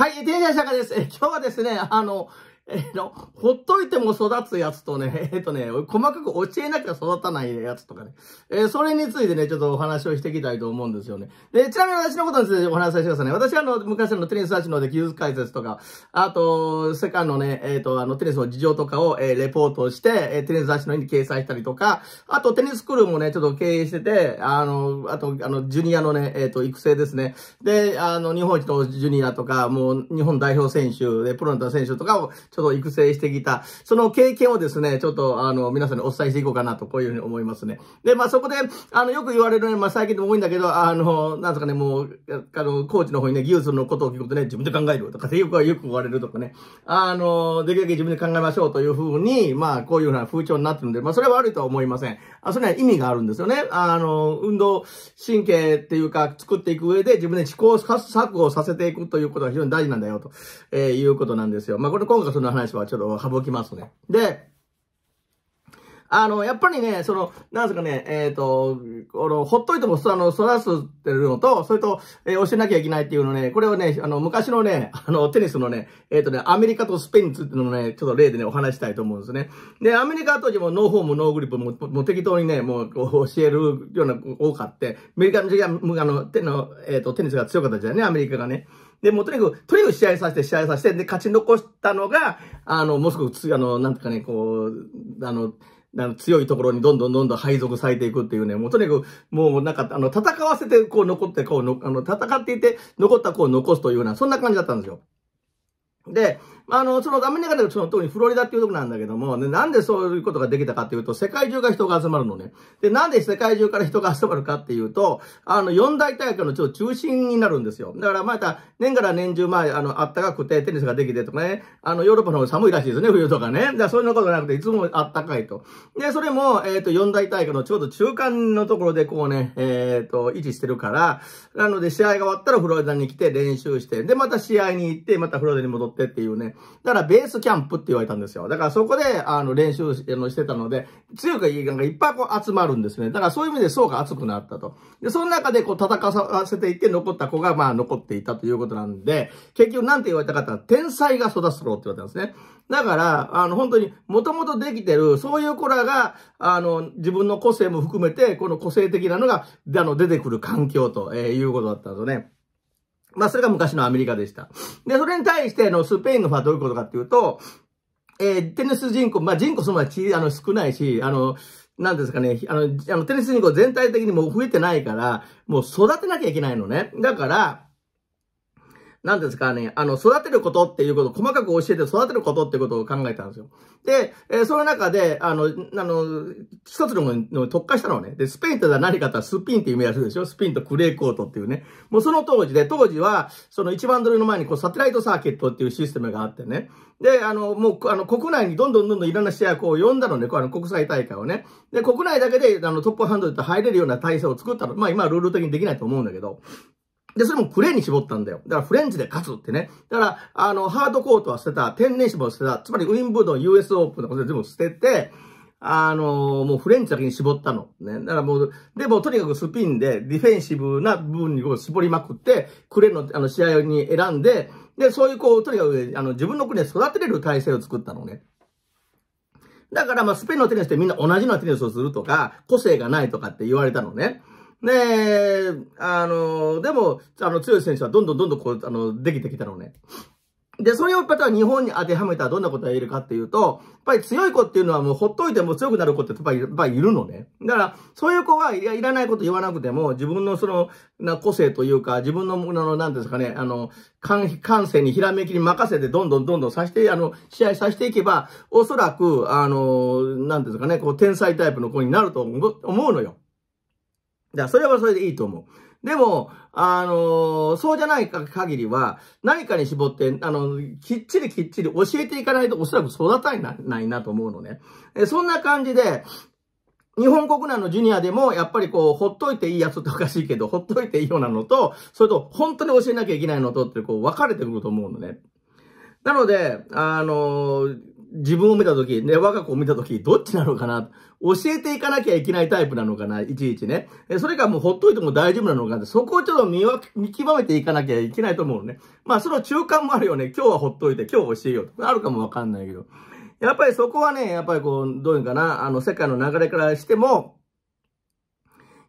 はい、天才坂です。え、今日はですね、あの、えっ、ー、と、ほっといても育つやつとね、えっ、ー、とね、細かく教えなきゃ育たないやつとかね。えー、それについてね、ちょっとお話をしていきたいと思うんですよね。で、ちなみに私のことについてお話しさせてくださいね。私はあの、昔のテニスたちので技術解説とか、あと、世界のね、えっ、と、あの、テニスの事情とかを、えレポートして、えテニスアーチのに掲載したりとか、あと、テニススクールもね、ちょっと経営してて、あの、あと、あの、ジュニアのね、えっ、と、育成ですね。で、あの、日本一のジュニアとか、もう、日本代表選手で、プロの選手とかを、ちょっと育成してきた、その経験をですね、ちょっと、あの、皆さんにお伝えしていこうかなと、こういうふうに思いますね。で、まあ、そこで、あの、よく言われるね、まあ、最近でも多いんだけど、あの、なんですかね、もう、あの、コーチの方にね、技術のことを聞くとね、自分で考えるとか、性欲はよく言われるとかね、あの、できるだけ自分で考えましょうというふうに、まあ、こういうふうな風潮になってるんで、まあ、それは悪いとは思いません。あ、それは意味があるんですよね。あの、運動神経っていうか、作っていく上で、自分で試行錯誤させていくということが非常に大事なんだよ、と、えいうことなんですよ。まあ、これ今回の話はちょっと省きますね。で、あの、やっぱりね、その、なんですかね、えっ、ー、と、この、ほっといても、あの、育すってるのと、それと、えー、教えなきゃいけないっていうのね、これをね、あの、昔のね、あの、テニスのね、えっ、ー、とね、アメリカとスペインについてのね、ちょっと例でね、お話したいと思うんですね。で、アメリカ当時もノーホーム、ノーグリップも、もう適当にね、もう、教えるような、多かって、アメリカの時は、あの、の、えと、テニスが強かったじゃんね、アメリカがね。で、もうとにかく、とにかく試合させて、試合させて、で、勝ち残したのが、あの、もうすぐ、あの、なんとかね、こう、あの、あの強いところにどんどんどんどん配属されていくっていうね、もうとにかく、もうなんか、あの、戦わせて、こう残って、こうの、あの、戦っていて、残った子を残すというような、そんな感じだったんですよ。で、あの、そのアメリカでその特にフロリダっていうとこなんだけども、ね、なんでそういうことができたかっていうと、世界中が人が集まるのね。で、なんで世界中から人が集まるかっていうと、あの、四大大会のちょっと中心になるんですよ。だから、また、年から年中、まあ、あの、暖かくてテニスができてとかね、あの、ヨーロッパの方寒いらしいですね、冬とかね。だからそういうのことなくて、いつも暖かいと。で、それも、えっ、ー、と、四大大会のちょうど中間のところで、こうね、えっ、ー、と、維持してるから、なので、試合が終わったらフロリダに来て練習して、で、また試合に行って、またフロリダに戻ってっていうね。だからベースキャンプって言われたんですよ。だからそこで、あの、練習してたので、強くいいがいっぱいこう集まるんですね。だからそういう意味で層が厚くなったと。で、その中でこう戦わせていって残った子がまあ残っていたということなんで、結局なんて言われたかったら、天才が育つ子って言われたんですね。だから、あの、本当に、もともとできてる、そういう子らが、あの、自分の個性も含めて、この個性的なのが、あの、出てくる環境ということだったんですよね。まあ、それが昔のアメリカでした。で、それに対して、あの、スペインのファはどういうことかっていうと、えー、テニス人口、まあ、人口そのままあの、少ないし、あの、なんですかね、あの、あのテニス人口全体的にも増えてないから、もう育てなきゃいけないのね。だから、なんですかね、あの、育てることっていうこと、細かく教えて育てることってことを考えたんですよ。で、えー、その中で、あの、あの、一つのものに特化したのはね、で、スペインって何かってスピンって意味がしるでしょスピンとクレーコートっていうね。もうその当時で、当時は、その1番ドルの前にこう、サテライトサーキットっていうシステムがあってね。で、あの、もう、あの、国内にどんどんどんどんいろんな試合をこう呼んだのね、こうあの、国際大会をね。で、国内だけで、あの、トップハンドルって入れるような体制を作ったの。まあ、今はルール的にできないと思うんだけど。で、それもクレーに絞ったんだよ。だからフレンチで勝つってね。だから、あの、ハードコートは捨てた、天然芝を捨てた、つまりウィンブードン、US オープンのこと全部捨てて、あのー、もうフレンチだけに絞ったの。ね。だからもう、でもとにかくスピンでディフェンシブな部分にこう絞りまくって、クレーのあの試合に選んで、で、そういうこう、とにかく、あの、自分の国で育てれる体制を作ったのね。だからまあ、スペインのテニスってみんな同じようなテニスをするとか、個性がないとかって言われたのね。で、あの、でも、あの、強い選手はどんどんどんどんこう、あの、できてきたのね。で、それをやっぱり日本に当てはめたらどんなことが言えるかっていうと、やっぱり強い子っていうのはもうほっといても強くなる子ってやっぱりいるのね。だから、そういう子はいいらないこと言わなくても、自分のその、な個性というか、自分の、の、なんですかね、あの、感、感性にひらめきに任せて、どんどんどんどんさして、あの、試合さしていけば、おそらく、あの、なんですかね、こう、天才タイプの子になると思うのよ。だそれはそれでいいと思う。でも、あのー、そうじゃない限りは、何かに絞って、あの、きっちりきっちり教えていかないとおそらく育たないなと思うのね。えそんな感じで、日本国内のジュニアでも、やっぱりこう、ほっといていいやつっておかしいけど、ほっといていいようなのと、それと、本当に教えなきゃいけないのとって、こう、分かれてくると思うのね。なので、あのー自分を見たとき、ね、我が子を見たとき、どっちなのかな教えていかなきゃいけないタイプなのかないちいちね。それかもうほっといても大丈夫なのかなそこをちょっと見見極めていかなきゃいけないと思うね。まあその中間もあるよね。今日はほっといて、今日教えようと。あるかもわかんないけど。やっぱりそこはね、やっぱりこう、どういうかな、あの、世界の流れからしても、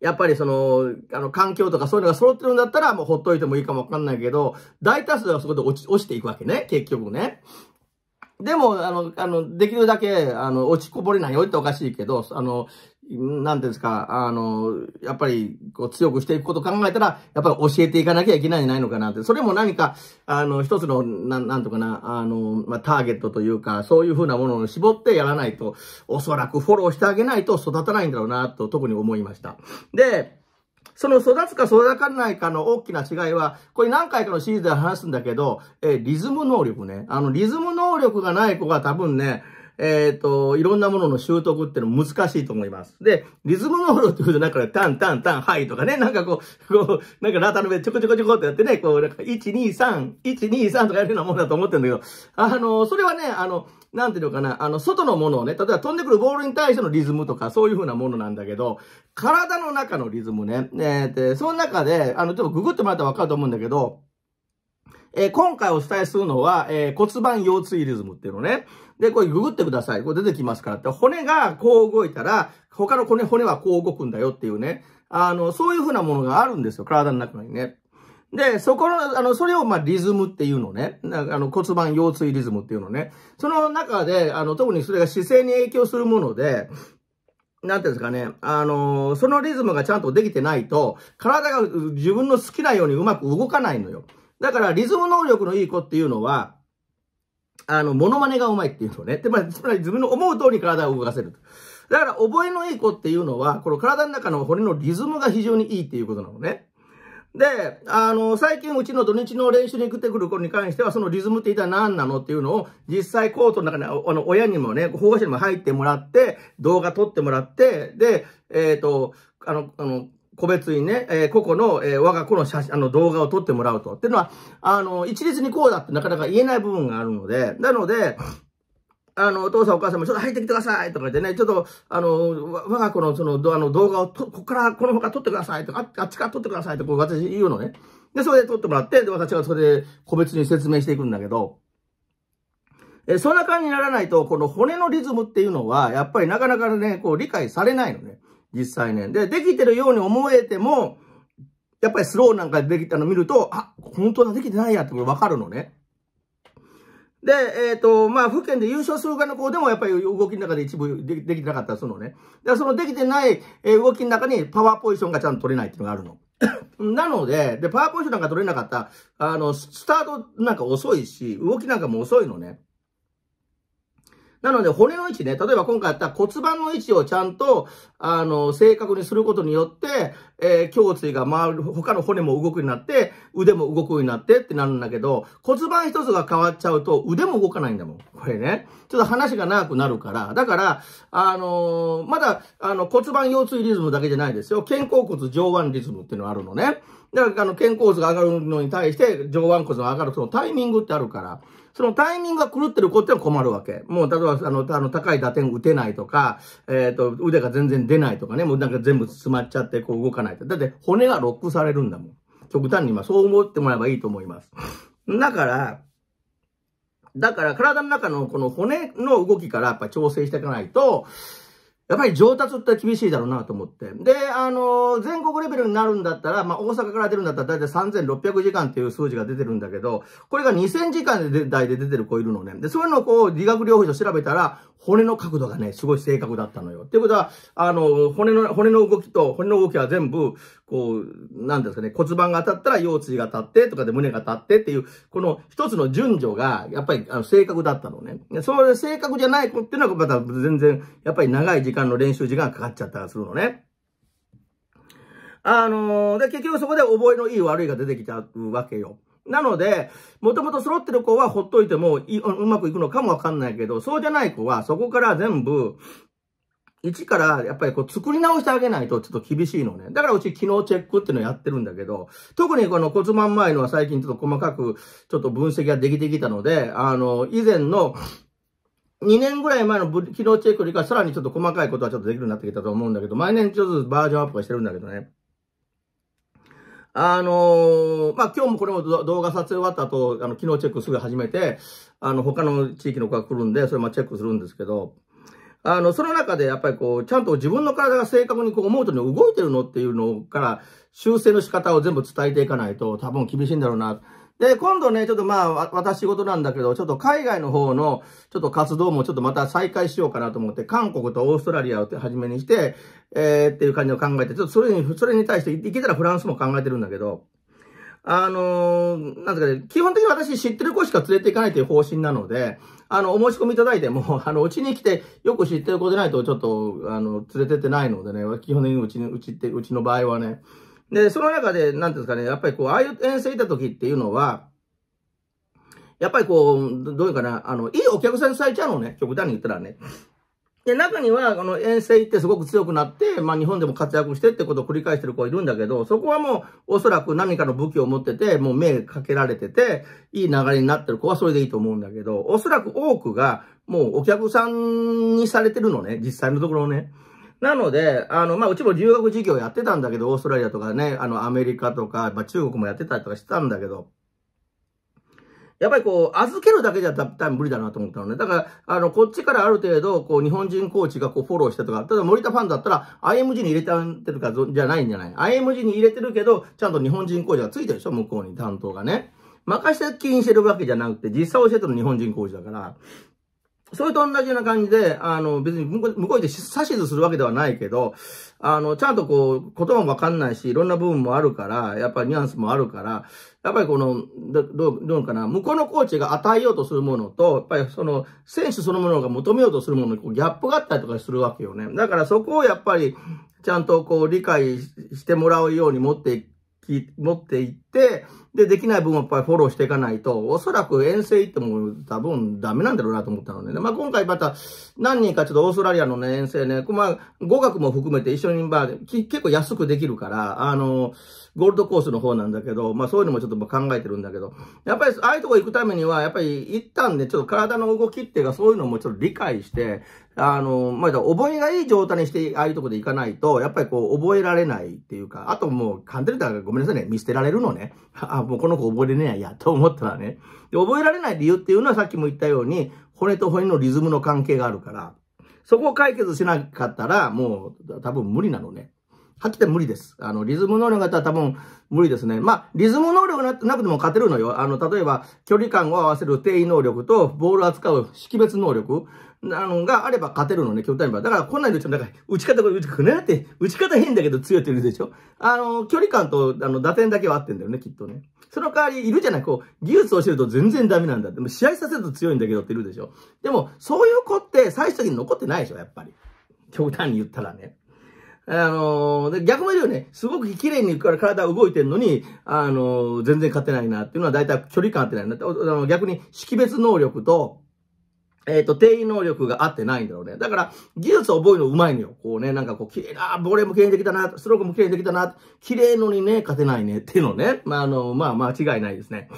やっぱりその、あの、環境とかそういうのが揃ってるんだったら、もうほっといてもいいかもわかんないけど、大多数はそこで落ち、落ちていくわけね、結局ね。でも、あの、あの、できるだけ、あの、落ちこぼれないよっておかしいけど、あの、なんていうんですか、あの、やっぱり、こう、強くしていくことを考えたら、やっぱり教えていかなきゃいけないんじゃないのかなって。それも何か、あの、一つの、なん、なんとかな、あの、まあ、ターゲットというか、そういうふうなものを絞ってやらないと、おそらくフォローしてあげないと育たないんだろうな、と、特に思いました。で、その育つか育たないかの大きな違いは、これ何回かのシリーズで話すんだけど、えー、リズム能力ね。あの、リズム能力がない子が多分ね、えっ、ー、と、いろんなものの習得っていうの難しいと思います。で、リズム能力ってことなんか、タンタンタン、はいとかね、なんかこう、こう、なんかラタの上、ちょこちょこちょこってやってね、こう、なんか1、2、3、1、2、3とかやるようなもんだと思ってるんだけど、あの、それはね、あの、なんていうのかな、あの、外のものをね、例えば飛んでくるボールに対してのリズムとか、そういうふうなものなんだけど、体の中のリズムね。で、その中で、あの、ちょっとググってもらったらわかると思うんだけど、えー、今回お伝えするのは、えー、骨盤腰椎リズムっていうのね。で、これググってください。これ出てきますからって。骨がこう動いたら、他の骨、骨はこう動くんだよっていうね。あの、そういうふうなものがあるんですよ。体の中にね。で、そこの、あの、それを、まあ、リズムっていうのね。あの、骨盤腰椎リズムっていうのね。その中で、あの、特にそれが姿勢に影響するもので、なんていうんですかね。あの、そのリズムがちゃんとできてないと、体が自分の好きなようにうまく動かないのよ。だから、リズム能力のいい子っていうのは、あの、モノマネがうまいっていうのね。で、まあ、つまり自分の思う通り体を動かせる。だから、覚えのいい子っていうのは、この体の中の骨のリズムが非常にいいっていうことなのね。で、あの、最近うちの土日の練習に行てくる子に関しては、そのリズムって一体何なのっていうのを、実際コートの中に、あの、親にもね、保護者にも入ってもらって、動画撮ってもらって、で、えっ、ー、と、あの、あの、個別にね、えー、個々の、えー、我が子の写真、あの動画を撮ってもらうと。っていうのは、あの、一律にこうだってなかなか言えない部分があるので、なので、あの、お父さんお母さんもちょっと入ってきてくださいとか言ってね、ちょっと、あの、我が子のその、あの動画をと、ここからこの他撮ってくださいとか、あっちから撮ってくださいとこう私言うのね。で、それで撮ってもらって、で、私がそれで個別に説明していくんだけど、え、そんな感じにならないと、この骨のリズムっていうのは、やっぱりなかなかね、こう理解されないのね。実際ね。で、できてるように思えても、やっぱりスローなんかできたの見ると、あ、本当はできてないやってこわかるのね。で、えっ、ー、と、まあ、府県で優勝するかの子でも、やっぱり動きの中で一部でできてなかったらするのね。で、そのできてない、え動きの中にパワーポジションがちゃんと取れないっていうのがあるの。なので、で、パワーポジションなんか取れなかった、あの、スタートなんか遅いし、動きなんかも遅いのね。なので、骨の位置ね、例えば今回やった骨盤の位置をちゃんと、あの、正確にすることによって、えー、胸椎が回る、他の骨も動くようになって、腕も動くようになってってなるんだけど、骨盤一つが変わっちゃうと、腕も動かないんだもん。これね。ちょっと話が長くなるから。だから、あのー、まだ、あの、骨盤腰椎リズムだけじゃないですよ。肩甲骨上腕リズムっていうのがあるのね。だから、あの、肩甲骨が上がるのに対して、上腕骨が上がる、そのタイミングってあるから、そのタイミングが狂ってる子ってのは困るわけ。もう、例えば、あの、あの高い打点打てないとか、えっ、ー、と、腕が全然出ないとかね、もうなんか全部詰まっちゃって、こう動かないと。だって、骨がロックされるんだもん。極端にあ、そう思ってもらえばいいと思います。だから、だから、体の中のこの骨の動きからやっぱ調整していかないと、やっぱり上達って厳しいだろうなと思って。で、あの、全国レベルになるんだったら、まあ、大阪から出るんだったら、だいたい3600時間っていう数字が出てるんだけど、これが2000時間で台で出てる子いるのね。で、そういうのをこう、理学療法士と調べたら、骨の角度がね、すごい正確だったのよ。っていうことは、あの、骨の、骨の動きと、骨の動きは全部、こう、なんですかね、骨盤が当たったら腰椎が立ってとかで胸が立ってっていう、この一つの順序が、やっぱりあの正確だったのね。それ正確じゃない子っていうのは、また全然、やっぱり長い時間間の練習時間かかっちゃったりするのね。あのー、で、結局そこで覚えのいい悪いが出てきちゃうわけよ。なので、もともと揃ってる子はほっといてもうまくいくのかもわかんないけど、そうじゃない子はそこから全部、一からやっぱりこう作り直してあげないとちょっと厳しいのね。だからうち機能チェックっていうのやってるんだけど、特にこの骨盤前のは最近ちょっと細かくちょっと分析ができてきたので、あの、以前の2年ぐらい前の機能チェックよりか、さらにちょっと細かいことはちょっとできるようになってきたと思うんだけど、毎年ちょっとずつバージョンアップはしてるんだけどね。あのー、まあ、今日もこれも動画撮影終わった後、あの、機能チェックすぐ始めて、あの、他の地域の子が来るんで、それもチェックするんですけど、あの、その中でやっぱりこう、ちゃんと自分の体が正確にこう思うとに動いてるのっていうのから、修正の仕方を全部伝えていかないと多分厳しいんだろうな。で、今度ね、ちょっとまあ、私事なんだけど、ちょっと海外の方の、ちょっと活動もちょっとまた再開しようかなと思って、韓国とオーストラリアをはじめにして、えー、っていう感じを考えて、ちょっとそれに、それに対して、いけたらフランスも考えてるんだけど、あのー、なんていうかね、基本的に私知ってる子しか連れていかないという方針なので、あの、お申し込みいただいても、あの、うちに来てよく知ってる子でないとちょっと、あの、連れてってないのでね、基本的にうちに、うちって、うちの場合はね、で、その中で、なんていうんですかね、やっぱりこう、ああいう遠征行った時っていうのは、やっぱりこう、どういうかな、あの、いいお客さんにされちゃうのね、極端に言ったらね。で、中には、あの、遠征行ってすごく強くなって、まあ、日本でも活躍してってことを繰り返してる子いるんだけど、そこはもう、おそらく何かの武器を持ってて、もう目かけられてて、いい流れになってる子はそれでいいと思うんだけど、おそらく多くが、もうお客さんにされてるのね、実際のところね。なので、あの、まあ、うちも留学事業やってたんだけど、オーストラリアとかね、あの、アメリカとか、まあ、中国もやってたりとかしてたんだけど、やっぱりこう、預けるだけじゃ多分無理だなと思ったのね。だから、あの、こっちからある程度、こう、日本人コーチがこう、フォローしてとか、ただ森田ファンだったら、IMG に入れてるかじゃないんじゃない ?IMG に入れてるけど、ちゃんと日本人コーチがついてるでしょ向こうに担当がね。任せて気にしてるわけじゃなくて、実際教えてる日本人コーチだから、それと同じような感じで、あの、別に向こうで指図するわけではないけど、あの、ちゃんとこう、言葉もわかんないし、いろんな部分もあるから、やっぱりニュアンスもあるから、やっぱりこの、どう、どうかな、向こうのコーチが与えようとするものと、やっぱりその、選手そのものが求めようとするものにこうギャップがあったりとかするわけよね。だからそこをやっぱり、ちゃんとこう、理解してもらうように持っていく。持って行って、で、できない部分をやっぱりフォローしていかないと、おそらく遠征行っても多分ダメなんだろうなと思ったのでね。まあ、今回また何人かちょっとオーストラリアのね、遠征ね、まあ、語学も含めて一緒に、まあ、結構安くできるから、あの、ゴールドコースの方なんだけど、まあそういうのもちょっと考えてるんだけど、やっぱりああいうとこ行くためには、やっぱり一旦ね、ちょっと体の動きっていうかそういうのもちょっと理解して、あの、まあ、覚えがいい状態にして、ああいうとこで行かないと、やっぱりこう、覚えられないっていうか、あともう、勘でるからごめんなさいね、見捨てられるのね。あ、もうこの子覚えれねえや、と思ったらね。で、覚えられない理由っていうのはさっきも言ったように、骨と骨のリズムの関係があるから、そこを解決しなかったら、もう、多分無理なのね。はっきり言って無理です。あの、リズム能力があったら多分無理ですね。まあ、リズム能力がなくても勝てるのよ。あの、例えば、距離感を合わせる定位能力と、ボールを扱う識別能力、あの、があれば勝てるのね、極端にば。だから、こんなんでちと、なんか、打ち方、打ち方、ねって、打ち方変だけど強いって言うでしょあの、距離感と、あの、打点だけは合ってんだよね、きっとね。その代わり、いるじゃない、こう、技術をえると全然ダメなんだ。でも、試合させると強いんだけどって言るでしょでも、そういう子って最終的に残ってないでしょ、やっぱり。極端に言ったらね。あのー、で、逆も言うよね。すごく綺麗に体動いてるのに、あのー、全然勝てないなっていうのは大体距離感合ってないな。あの逆に識別能力と、えっ、ー、と、定位能力が合ってないんだろうね。だから、技術を覚えるのうまいのよ。こうね、なんかこう、綺麗な、ボレーも綺麗にできたな、ストロークも綺麗にできたな、綺麗のにね、勝てないねっていうのね。まあ、あの、まあ、間違いないですね。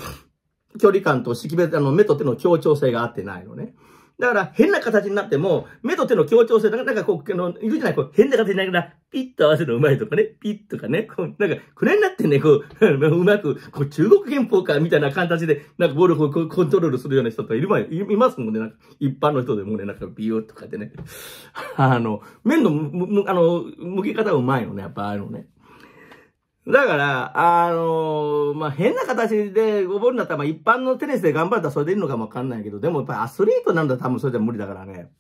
距離感と識別、あの、目と手の協調性が合ってないのね。だから変な形になっても、目と手の協調性、なんかこう、あの、いるじゃない、こう、変な形になりかがら、ピッと合わせるのうまいとかね、ピッとかね、こう、なんか、これになってね、こう、うまく、こう、中国憲法か、みたいな形で、なんか暴力をコントロールするような人といるまい、いますもんね、なんか、一般の人でもね、なんか、ビューとかでね。あの、面の、あの、向け方うまいのね、やっぱあのね。だから、あのー、まあ、変な形でおえるんだったら、まあ、一般のテニスで頑張ったらそれでいいのかもわかんないけど、でもやっぱりアスリートなんだ多分それじゃ無理だからね。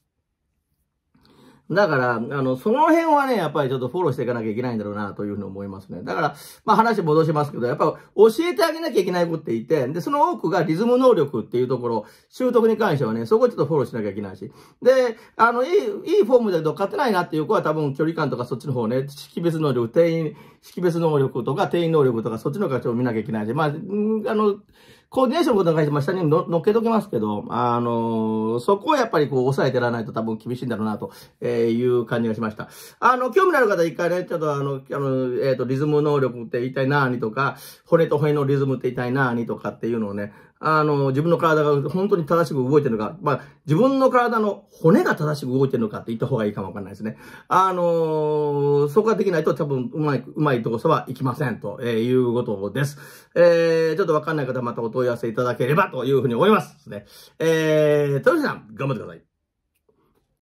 だから、あの、その辺はね、やっぱりちょっとフォローしていかなきゃいけないんだろうな、というふうに思いますね。だから、まあ話戻しますけど、やっぱ教えてあげなきゃいけない子っていて、で、その多くがリズム能力っていうところ、習得に関してはね、そこちょっとフォローしなきゃいけないし。で、あの、いい、いいフォームだけど勝てないなっていう子は多分距離感とかそっちの方ね、識別能力、定員、識別能力とか定員能力とかそっちの方がちょっと見なきゃいけないし、まあ、あの、コーディネーションのことに関しても下に乗っけときますけど、あのー、そこをやっぱりこう抑えてやらないと多分厳しいんだろうなという感じがしました。あの、興味のある方一回ね、ちょっとあの、あの、えっ、ー、と、リズム能力って一体何とか、骨と骨のリズムって一体何とかっていうのをね、あの、自分の体が本当に正しく動いてるのか、まあ、自分の体の骨が正しく動いてるのかって言った方がいいかもわかんないですね。あのー、そこができないと多分、うまい、うまい動作はいきません、ということです。えー、ちょっとわかんない方はまたお問い合わせいただければというふうに思います。ね。えー、トヨさん、頑張ってください。